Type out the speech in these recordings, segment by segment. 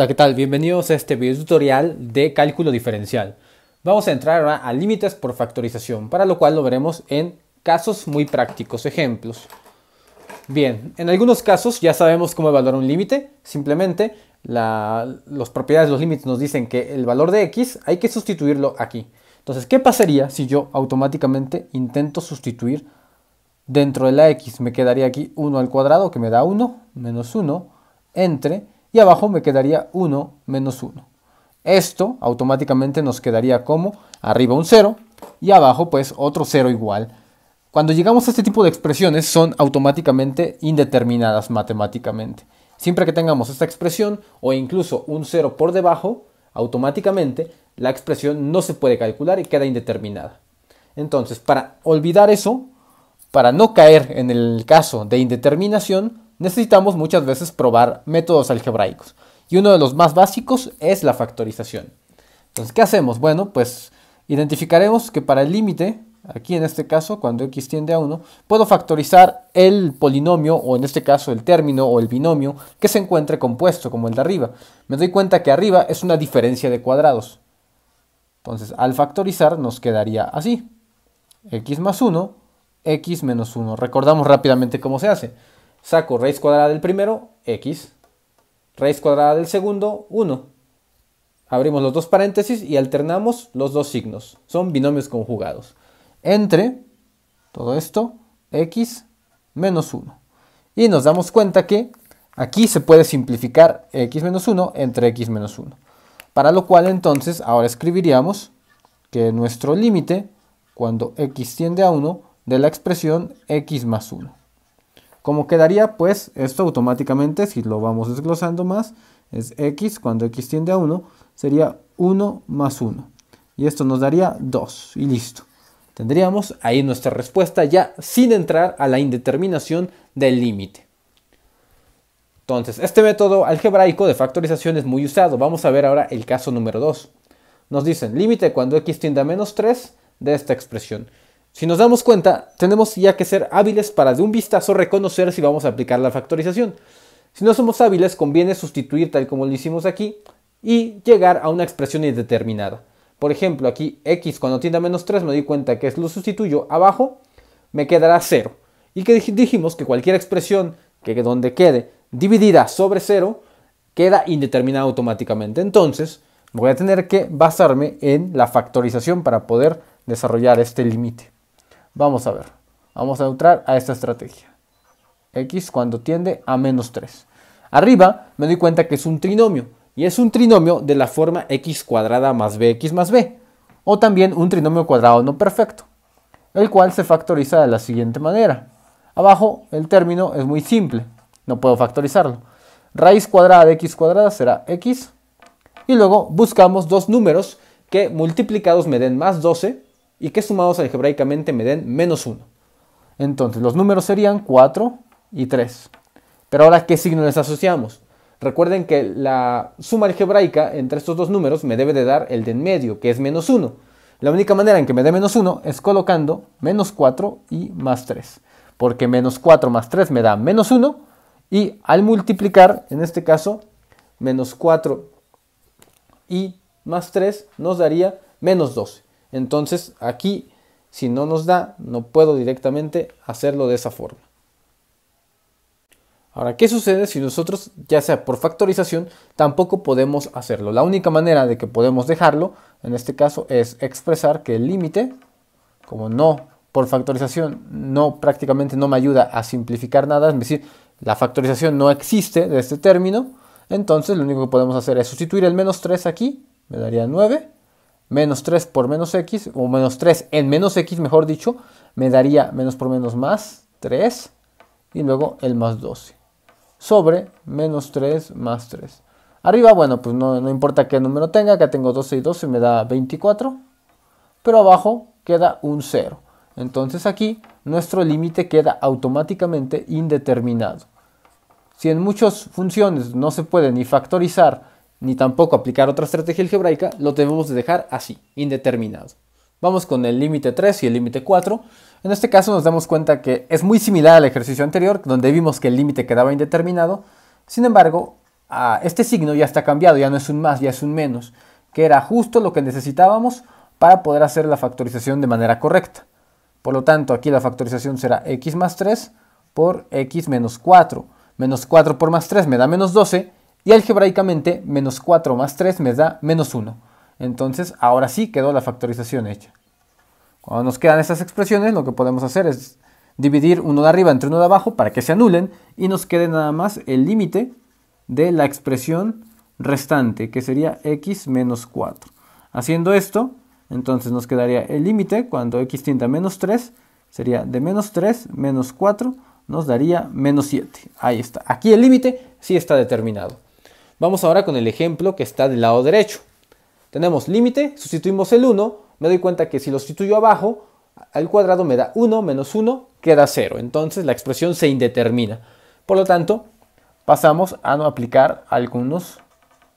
Hola, ¿qué tal? Bienvenidos a este video tutorial de cálculo diferencial. Vamos a entrar ahora a límites por factorización, para lo cual lo veremos en casos muy prácticos, ejemplos. Bien, en algunos casos ya sabemos cómo evaluar un límite, simplemente las propiedades de los límites nos dicen que el valor de x hay que sustituirlo aquí. Entonces, ¿qué pasaría si yo automáticamente intento sustituir dentro de la x? Me quedaría aquí 1 al cuadrado, que me da 1, menos 1, entre y abajo me quedaría 1 menos 1. Esto automáticamente nos quedaría como arriba un 0 y abajo pues otro 0 igual. Cuando llegamos a este tipo de expresiones son automáticamente indeterminadas matemáticamente. Siempre que tengamos esta expresión o incluso un 0 por debajo, automáticamente la expresión no se puede calcular y queda indeterminada. Entonces, para olvidar eso, para no caer en el caso de indeterminación, necesitamos muchas veces probar métodos algebraicos. Y uno de los más básicos es la factorización. Entonces, ¿qué hacemos? Bueno, pues identificaremos que para el límite, aquí en este caso, cuando x tiende a 1, puedo factorizar el polinomio, o en este caso el término o el binomio, que se encuentre compuesto, como el de arriba. Me doy cuenta que arriba es una diferencia de cuadrados. Entonces, al factorizar nos quedaría así. x más 1, x menos 1. Recordamos rápidamente cómo se hace. Saco raíz cuadrada del primero, x. Raíz cuadrada del segundo, 1. Abrimos los dos paréntesis y alternamos los dos signos. Son binomios conjugados. Entre todo esto, x menos 1. Y nos damos cuenta que aquí se puede simplificar x menos 1 entre x menos 1. Para lo cual entonces ahora escribiríamos que nuestro límite, cuando x tiende a 1, de la expresión x más 1. ¿Cómo quedaría? Pues esto automáticamente, si lo vamos desglosando más, es x cuando x tiende a 1, sería 1 más 1. Y esto nos daría 2 y listo. Tendríamos ahí nuestra respuesta ya sin entrar a la indeterminación del límite. Entonces, este método algebraico de factorización es muy usado. Vamos a ver ahora el caso número 2. Nos dicen límite cuando x tiende a menos 3 de esta expresión. Si nos damos cuenta, tenemos ya que ser hábiles para de un vistazo reconocer si vamos a aplicar la factorización. Si no somos hábiles, conviene sustituir tal como lo hicimos aquí y llegar a una expresión indeterminada. Por ejemplo, aquí x cuando tiende a menos 3 me di cuenta que lo sustituyo abajo, me quedará 0. Y que dijimos que cualquier expresión que donde quede dividida sobre 0 queda indeterminada automáticamente. Entonces, voy a tener que basarme en la factorización para poder desarrollar este límite. Vamos a ver. Vamos a entrar a esta estrategia. X cuando tiende a menos 3. Arriba me doy cuenta que es un trinomio. Y es un trinomio de la forma x cuadrada más bx más b. O también un trinomio cuadrado no perfecto. El cual se factoriza de la siguiente manera. Abajo el término es muy simple. No puedo factorizarlo. Raíz cuadrada de x cuadrada será x. Y luego buscamos dos números que multiplicados me den más 12 y que sumados algebraicamente me den menos 1. Entonces, los números serían 4 y 3. Pero ahora, ¿qué signos les asociamos? Recuerden que la suma algebraica entre estos dos números me debe de dar el de en medio, que es menos 1. La única manera en que me dé menos 1 es colocando menos 4 y más 3. Porque menos 4 más 3 me da menos 1. Y al multiplicar, en este caso, menos 4 y más 3 nos daría menos 12. Entonces aquí, si no nos da, no puedo directamente hacerlo de esa forma. Ahora, ¿qué sucede si nosotros, ya sea por factorización, tampoco podemos hacerlo? La única manera de que podemos dejarlo, en este caso, es expresar que el límite, como no por factorización, no prácticamente no me ayuda a simplificar nada, es decir, la factorización no existe de este término, entonces lo único que podemos hacer es sustituir el menos 3 aquí, me daría 9, menos 3 por menos x, o menos 3 en menos x, mejor dicho, me daría menos por menos más 3 y luego el más 12 sobre menos 3 más 3. Arriba, bueno, pues no, importa qué número tenga, que tengo 12 y 12, me da 24, pero abajo queda un 0. Entonces aquí nuestro límite queda automáticamente indeterminado. Si en muchas funciones no se puede ni factorizar ni tampoco aplicar otra estrategia algebraica, lo debemos de dejar así, indeterminado. Vamos con el límite 3 y el límite 4. En este caso nos damos cuenta que es muy similar al ejercicio anterior, donde vimos que el límite quedaba indeterminado. Sin embargo, este signo ya está cambiado, ya no es un más, ya es un menos, que era justo lo que necesitábamos para poder hacer la factorización de manera correcta. Por lo tanto, aquí la factorización será x más 3 por x menos 4. Menos 4 por más 3 me da menos 12 y algebraicamente, menos 4 más 3 me da menos 1. Entonces, ahora sí quedó la factorización hecha. Cuando nos quedan esas expresiones, lo que podemos hacer es dividir uno de arriba entre uno de abajo para que se anulen y nos quede nada más el límite de la expresión restante, que sería x menos 4. Haciendo esto, entonces nos quedaría el límite cuando x tiende a menos 3, sería de menos 3 menos 4, nos daría menos 7. Ahí está. Aquí el límite sí está determinado. Vamos ahora con el ejemplo que está del lado derecho. Tenemos límite, sustituimos el 1, me doy cuenta que si lo sustituyo abajo, al cuadrado me da 1 menos 1, queda 0. Entonces la expresión se indetermina. Por lo tanto, pasamos a no aplicar algunos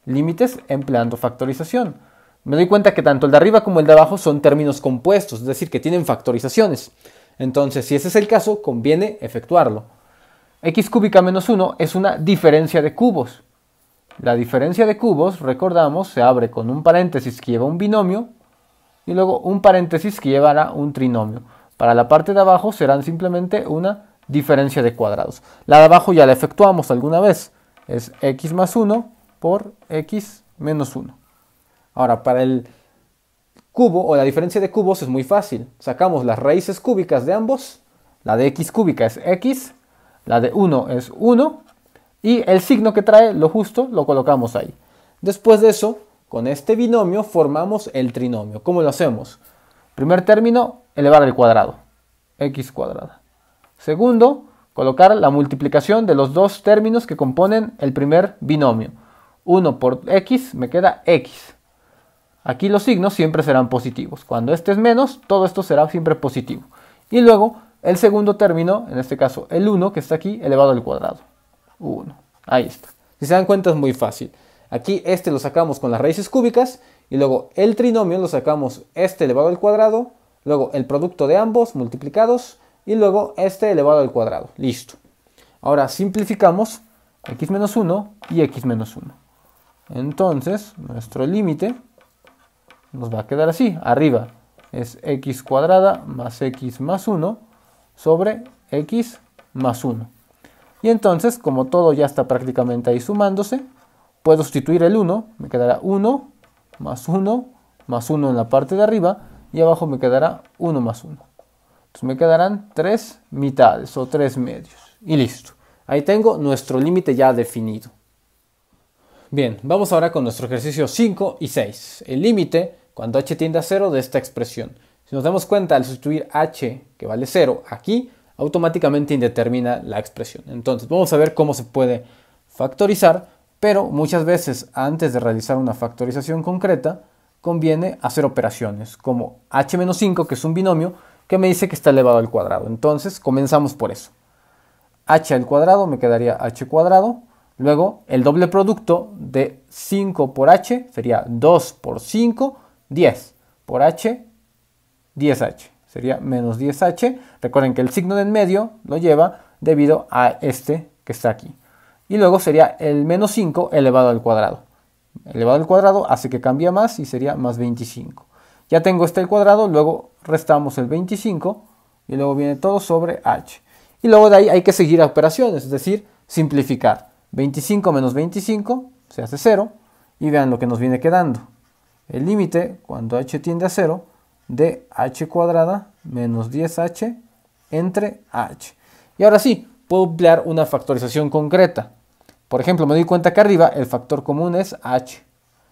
límites empleando factorización. Me doy cuenta que tanto el de arriba como el de abajo son términos compuestos, es decir, que tienen factorizaciones. Entonces, si ese es el caso, conviene efectuarlo. x cúbica menos 1 es una diferencia de cubos. La diferencia de cubos, recordamos, se abre con un paréntesis que lleva un binomio y luego un paréntesis que llevará un trinomio. Para la parte de abajo serán simplemente una diferencia de cuadrados. La de abajo ya la efectuamos alguna vez. Es x más 1 por x menos 1. Ahora, para el cubo o la diferencia de cubos es muy fácil. Sacamos las raíces cúbicas de ambos. La de x cúbica es x, la de 1 es 1 y el signo que trae lo justo lo colocamos ahí. Después de eso, con este binomio formamos el trinomio. ¿Cómo lo hacemos? Primer término, elevar al cuadrado, x cuadrada. Segundo, colocar la multiplicación de los dos términos que componen el primer binomio. 1 por x me queda x. Aquí los signos siempre serán positivos. Cuando este es menos, todo esto será siempre positivo. Y luego el segundo término, en este caso el 1 que está aquí elevado al cuadrado. 1. Ahí está. Si se dan cuenta es muy fácil. Aquí este lo sacamos con las raíces cúbicas y luego el trinomio lo sacamos este elevado al cuadrado, luego el producto de ambos multiplicados y luego este elevado al cuadrado. Listo. Ahora simplificamos x menos 1 y x menos 1. Entonces nuestro límite nos va a quedar así. Arriba es x cuadrada más x más 1 sobre x más 1. Y entonces, como todo ya está prácticamente ahí sumándose, puedo sustituir el 1, me quedará 1 más 1 más 1 en la parte de arriba y abajo me quedará 1 más 1. Entonces me quedarán 3 mitades o 3 medios. Y listo. Ahí tengo nuestro límite ya definido. Bien, vamos ahora con nuestro ejercicio 5 y 6. El límite cuando h tiende a 0 de esta expresión. Si nos damos cuenta al sustituir h que vale 0 aquí, automáticamente indetermina la expresión. Entonces, vamos a ver cómo se puede factorizar, pero muchas veces antes de realizar una factorización concreta, conviene hacer operaciones como h-5, que es un binomio, que me dice que está elevado al cuadrado. Entonces, comenzamos por eso. h al cuadrado me quedaría h cuadrado. Luego, el doble producto de 5 por h sería 2 por 5, 10. Por h, 10h sería menos 10h. Recuerden que el signo de en medio lo lleva debido a este que está aquí. Y luego sería el menos 5 elevado al cuadrado. Elevado al cuadrado hace que cambie más y sería más 25. Ya tengo este al cuadrado, luego restamos el 25 y luego viene todo sobre h. Y luego de ahí hay que seguir operaciones, es decir, simplificar. 25 menos 25 se hace 0 y vean lo que nos viene quedando. El límite cuando h tiende a 0 de h cuadrada menos 10h entre h. Y ahora sí, puedo emplear una factorización concreta. Por ejemplo, me doy cuenta que arriba el factor común es h.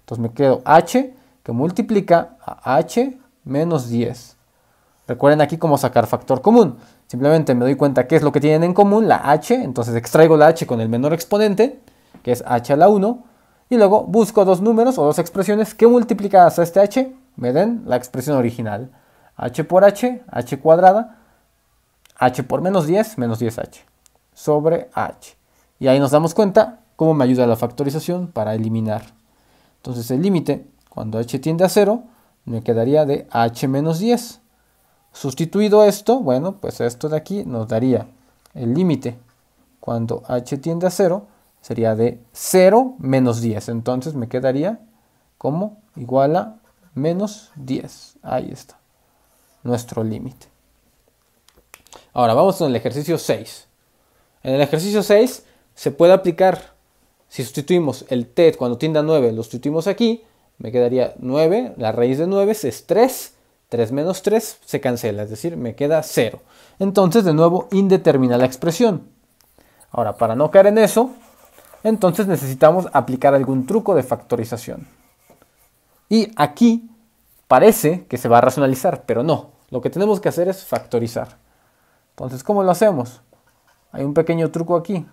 Entonces me quedo h que multiplica a h menos 10. Recuerden aquí cómo sacar factor común. Simplemente me doy cuenta que es lo que tienen en común, la h, entonces extraigo la h con el menor exponente, que es h a la 1, y luego busco dos números o dos expresiones que multiplicadas a este h me den la expresión original. h por h, h cuadrada, h por menos 10, menos 10h, sobre h. Y ahí nos damos cuenta cómo me ayuda la factorización para eliminar. Entonces el límite, cuando h tiende a 0, me quedaría de h menos 10. Sustituido esto, bueno, pues esto de aquí nos daría el límite cuando h tiende a 0 sería de 0 menos 10. Entonces me quedaría como igual a menos 10. Ahí está. Nuestro límite. Ahora vamos con el ejercicio 6. En el ejercicio 6 se puede aplicar, si sustituimos el t e cuando tienda 9, lo sustituimos aquí, me quedaría 9, la raíz de 9 es 3, 3 menos 3 se cancela, es decir, me queda 0. Entonces de nuevo indetermina la expresión. Ahora, para no caer en eso, entonces necesitamos aplicar algún truco de factorización. Y aquí parece que se va a racionalizar, pero no. Lo que tenemos que hacer es factorizar. Entonces, ¿cómo lo hacemos? Hay un pequeño truco aquí.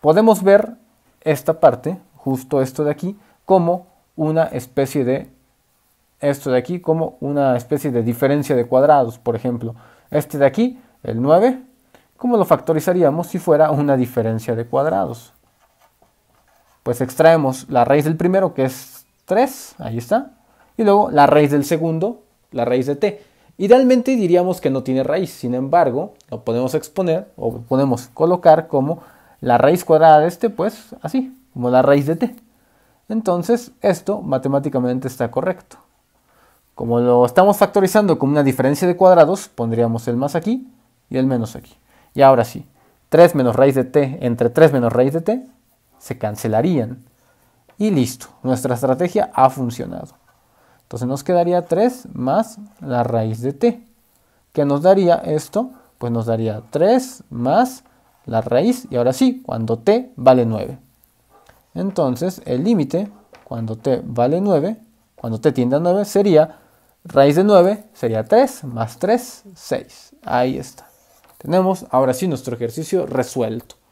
Podemos ver esta parte, justo esto de aquí, como una especie de esto de aquí como una especie de diferencia de cuadrados, por ejemplo. Este de aquí, el 9, ¿cómo lo factorizaríamos si fuera una diferencia de cuadrados? Pues extraemos la raíz del primero, que es 3, ahí está. Y luego la raíz del segundo, la raíz de t. Idealmente diríamos que no tiene raíz, sin embargo, lo podemos exponer o podemos colocar como la raíz cuadrada de este, pues así, como la raíz de t. Entonces, esto matemáticamente está correcto. Como lo estamos factorizando como una diferencia de cuadrados, pondríamos el más aquí y el menos aquí. Y ahora sí, 3 menos raíz de t entre 3 menos raíz de t se cancelarían. Y listo, nuestra estrategia ha funcionado. Entonces nos quedaría 3 más la raíz de t. ¿Qué nos daría esto? Pues nos daría 3 más la raíz. Y ahora sí, cuando t vale 9. Entonces el límite cuando t vale 9, cuando t tiende a 9, sería raíz de 9, sería 3 más 3, 6. Ahí está. Tenemos ahora sí nuestro ejercicio resuelto.